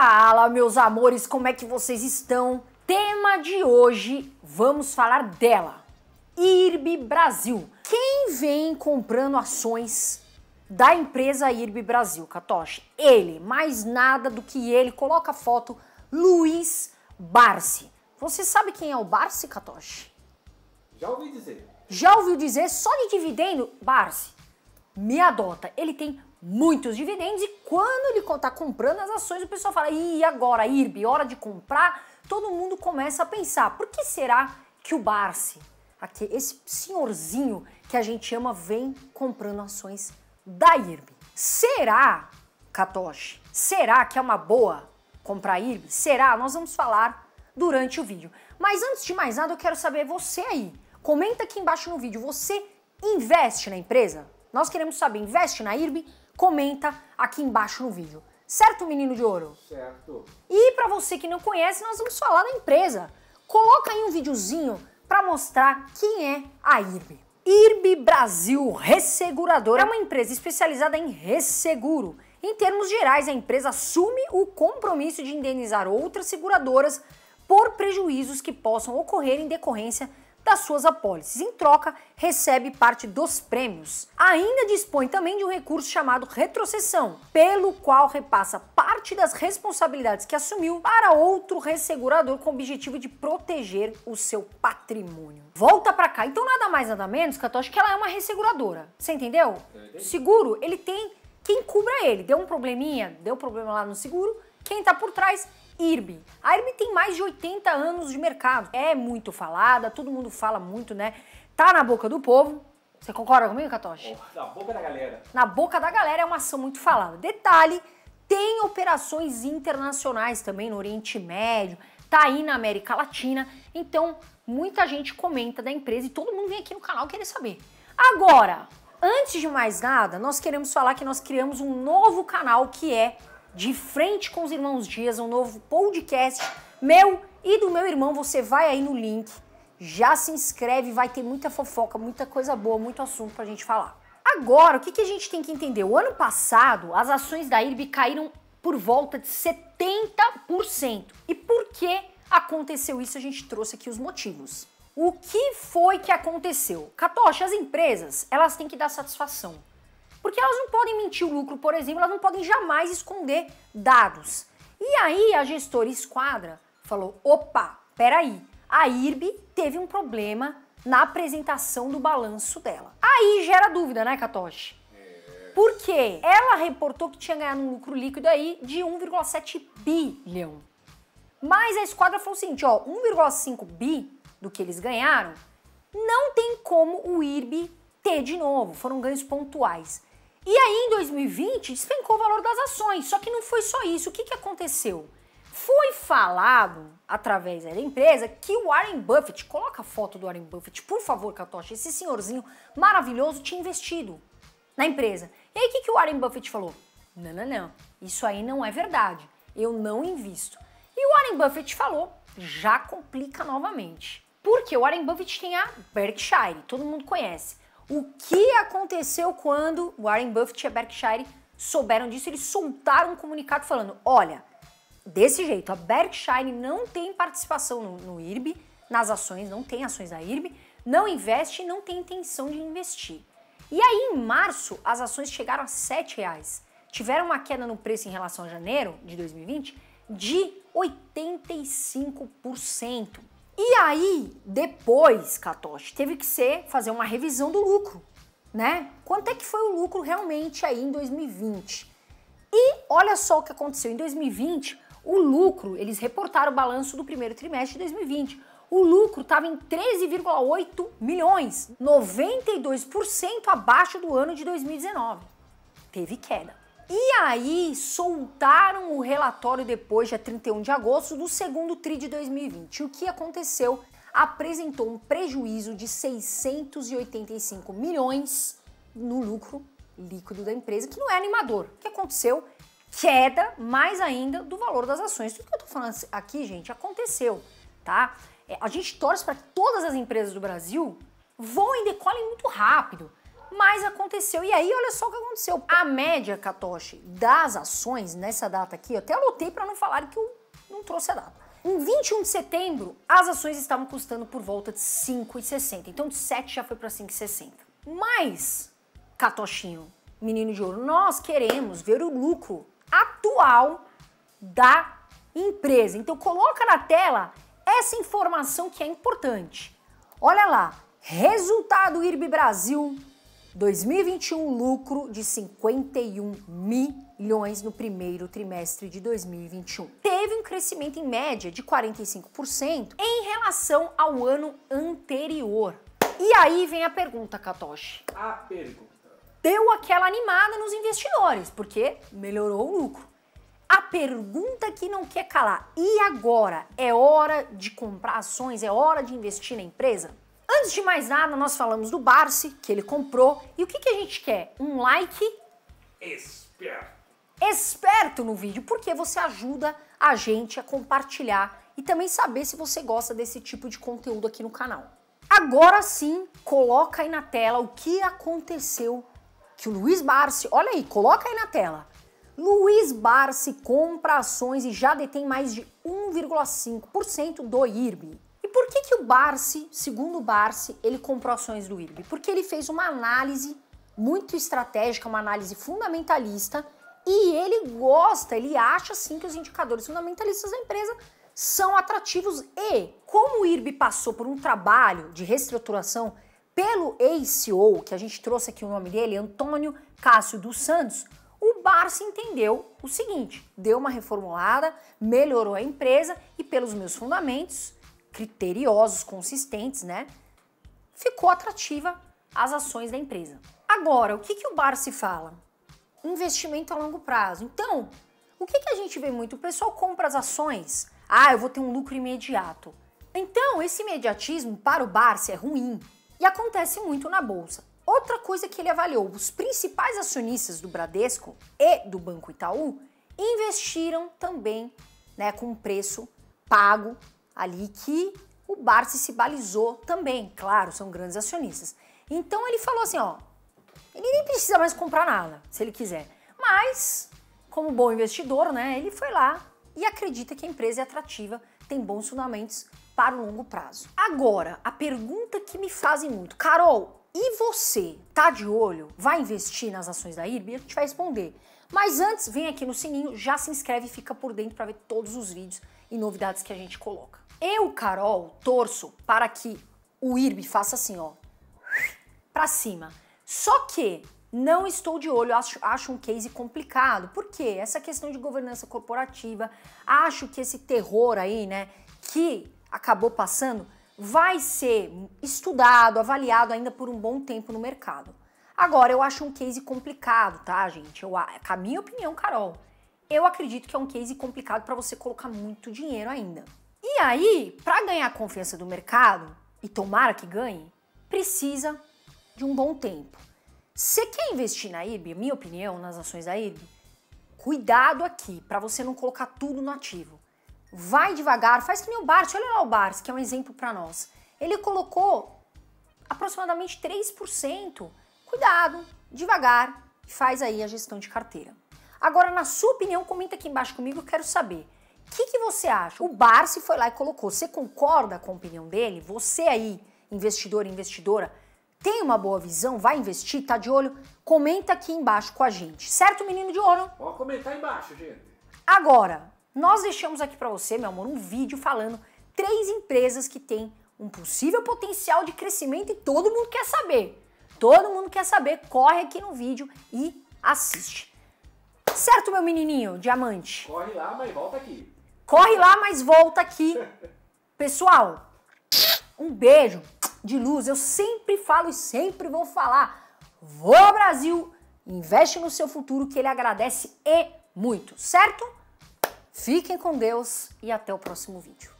Fala, meus amores, como é que vocês estão? Tema de hoje, vamos falar dela. IRB Brasil. Quem vem comprando ações da empresa IRB Brasil, Katoshi? Ele, mais nada do que ele. Coloca a foto, Luiz Barsi. Você sabe quem é o Barsi, Katoshi? Já ouvi dizer. Já ouviu dizer só de dividendo? Barsi, me adota. Ele tem muitos dividendos e quando ele está comprando as ações, o pessoal fala: e agora, IRB, hora de comprar? Todo mundo começa a pensar: por que será que o Barsi, esse senhorzinho que a gente ama, vem comprando ações da IRB? Será, Katoshi, será que é uma boa comprar a IRB? Será? Nós vamos falar durante o vídeo. Mas antes de mais nada, eu quero saber você aí. Comenta aqui embaixo no vídeo, você investe na empresa? Nós queremos saber, investe na IRB? comenta aqui embaixo no vídeo. Certo, menino de ouro? Certo. E para você que não conhece, nós vamos falar da empresa. Coloca aí um videozinho para mostrar quem é a IRB. IRB Brasil Resseguradora é uma empresa especializada em resseguro. Em termos gerais, a empresa assume o compromisso de indenizar outras seguradoras por prejuízos que possam ocorrer em decorrência das suas apólices. Em troca, recebe parte dos prêmios. Ainda dispõe também de um recurso chamado retrocessão, pelo qual repassa parte das responsabilidades que assumiu para outro ressegurador com o objetivo de proteger o seu patrimônio. Volta para cá. Então, nada mais, nada menos, Catoche, que ela é uma resseguradora. Você entendeu? Seguro, ele tem quem cubra ele. Deu um probleminha, deu problema lá no seguro, quem está por trás IRB. A IRB tem mais de 80 anos de mercado. É muito falada, todo mundo fala muito, né? Tá na boca do povo. Você concorda comigo, Katoshi? Na boca da galera. Na boca da galera é uma ação muito falada. Detalhe, tem operações internacionais também no Oriente Médio, tá aí na América Latina. Então, muita gente comenta da empresa e todo mundo vem aqui no canal querer saber. Agora, antes de mais nada, nós queremos falar que nós criamos um novo canal que é de frente com os irmãos Dias, um novo podcast meu e do meu irmão. Você vai aí no link, já se inscreve, vai ter muita fofoca, muita coisa boa, muito assunto pra gente falar. Agora, o que, que a gente tem que entender? O ano passado, as ações da IRB caíram por volta de 70%. E por que aconteceu isso? A gente trouxe aqui os motivos. O que foi que aconteceu? Catoche, as empresas, elas têm que dar satisfação. Porque elas não podem mentir o lucro, por exemplo, elas não podem jamais esconder dados. E aí a gestora esquadra falou: opa, peraí, a IRB teve um problema na apresentação do balanço dela. Aí gera dúvida, né, Katoshi? É. Por quê? Ela reportou que tinha ganhado um lucro líquido aí de 1,7 bilhão. Mas a esquadra falou o seguinte, ó, 1,5 bi do que eles ganharam, não tem como o IRB ter de novo, foram ganhos pontuais. E aí, em 2020, despencou o valor das ações. Só que não foi só isso. O que, que aconteceu? Foi falado, através da empresa, que o Warren Buffett, coloca a foto do Warren Buffett, por favor, Catoche, esse senhorzinho maravilhoso tinha investido na empresa. E aí, o que, que o Warren Buffett falou? Não, não, não, isso aí não é verdade. Eu não invisto. E o Warren Buffett falou, já complica novamente. Porque o Warren Buffett tem a Berkshire, todo mundo conhece. O que aconteceu quando Warren Buffett e a Berkshire souberam disso? Eles soltaram um comunicado falando: olha, desse jeito, a Berkshire não tem participação no, no IRB, nas ações, não tem ações da IRB, não investe e não tem intenção de investir. E aí, em março, as ações chegaram a R$ reais. Tiveram uma queda no preço em relação a janeiro de 2020 de 85%. E aí, depois, Catoche, teve que ser fazer uma revisão do lucro, né? Quanto é que foi o lucro realmente aí em 2020? E olha só o que aconteceu em 2020, o lucro, eles reportaram o balanço do primeiro trimestre de 2020. O lucro estava em 13,8 milhões, 92% abaixo do ano de 2019. Teve queda. E aí soltaram o relatório depois, dia 31 de agosto, do segundo TRI de 2020. O que aconteceu? Apresentou um prejuízo de 685 milhões no lucro líquido da empresa, que não é animador. O que aconteceu? Queda mais ainda do valor das ações. Tudo que eu tô falando assim aqui, gente, aconteceu, tá? É, a gente torce para todas as empresas do Brasil voem e decolem muito rápido mas aconteceu. E aí, olha só o que aconteceu. A média, Katoshi, das ações nessa data aqui, eu até anotei para não falar que eu não trouxe a data. Em 21 de setembro, as ações estavam custando por volta de 5,60. Então, de 7 já foi para 5,60. Mas, Catochinho, menino de ouro, nós queremos ver o lucro atual da empresa. Então, coloca na tela essa informação que é importante. Olha lá, resultado IRB Brasil 2021 lucro de 51 milhões no primeiro trimestre de 2021. Teve um crescimento em média de 45% em relação ao ano anterior. E aí vem a pergunta, Katoshi. A pergunta. Deu aquela animada nos investidores, porque melhorou o lucro. A pergunta que não quer calar. E agora? É hora de comprar ações? É hora de investir na empresa? Antes de mais nada, nós falamos do Barsi, que ele comprou. E o que, que a gente quer? Um like esperto. esperto no vídeo, porque você ajuda a gente a compartilhar e também saber se você gosta desse tipo de conteúdo aqui no canal. Agora sim, coloca aí na tela o que aconteceu que o Luiz Barsi, olha aí, coloca aí na tela. Luiz Barsi compra ações e já detém mais de 1,5% do IRB por que, que o Barsi, segundo o Barsi, ele comprou ações do IRB? Porque ele fez uma análise muito estratégica, uma análise fundamentalista, e ele gosta, ele acha sim que os indicadores fundamentalistas da empresa são atrativos e, como o IRB passou por um trabalho de reestruturação pelo ex que a gente trouxe aqui o nome dele, Antônio Cássio dos Santos, o Barça entendeu o seguinte, deu uma reformulada, melhorou a empresa e pelos meus fundamentos, criteriosos, consistentes, né? Ficou atrativa as ações da empresa. Agora, o que, que o se fala? Investimento a longo prazo. Então, o que, que a gente vê muito? O pessoal compra as ações. Ah, eu vou ter um lucro imediato. Então, esse imediatismo para o se é ruim e acontece muito na bolsa. Outra coisa que ele avaliou: os principais acionistas do Bradesco e do Banco Itaú investiram também né, com preço pago ali que o Barsi se balizou também, claro, são grandes acionistas. Então ele falou assim, ó, ele nem precisa mais comprar nada, se ele quiser. Mas, como bom investidor, né, ele foi lá e acredita que a empresa é atrativa, tem bons fundamentos para o longo prazo. Agora, a pergunta que me fazem muito, Carol, e você tá de olho? Vai investir nas ações da IRB? A gente vai responder. Mas antes, vem aqui no sininho, já se inscreve e fica por dentro para ver todos os vídeos e novidades que a gente coloca. Eu, Carol, torço para que o IRB faça assim, ó, para cima. Só que não estou de olho, acho, acho um case complicado. Por quê? Essa questão de governança corporativa, acho que esse terror aí, né, que acabou passando, vai ser estudado, avaliado ainda por um bom tempo no mercado. Agora, eu acho um case complicado, tá, gente? Eu, a minha opinião, Carol, eu acredito que é um case complicado para você colocar muito dinheiro ainda. E aí, para ganhar a confiança do mercado, e tomara que ganhe, precisa de um bom tempo. Você quer investir na IRB, minha opinião, nas ações da IRB? Cuidado aqui, para você não colocar tudo no ativo. Vai devagar, faz que nem o Bart, olha lá o Bart, que é um exemplo para nós. Ele colocou aproximadamente 3%. Cuidado, devagar, faz aí a gestão de carteira. Agora, na sua opinião, comenta aqui embaixo comigo, eu quero saber. O que, que você acha? O Barsi foi lá e colocou. Você concorda com a opinião dele? Você aí, investidor e investidora, tem uma boa visão? Vai investir? Tá de olho? Comenta aqui embaixo com a gente. Certo, menino de ouro? Pode comentar embaixo, gente. Agora, nós deixamos aqui para você, meu amor, um vídeo falando três empresas que têm um possível potencial de crescimento e todo mundo quer saber. Todo mundo quer saber, corre aqui no vídeo e assiste. Certo, meu menininho, diamante? Corre lá, mas volta aqui. Corre lá, mas volta aqui. Pessoal, um beijo de luz. Eu sempre falo e sempre vou falar. Vou Brasil, investe no seu futuro que ele agradece e muito, certo? Fiquem com Deus e até o próximo vídeo.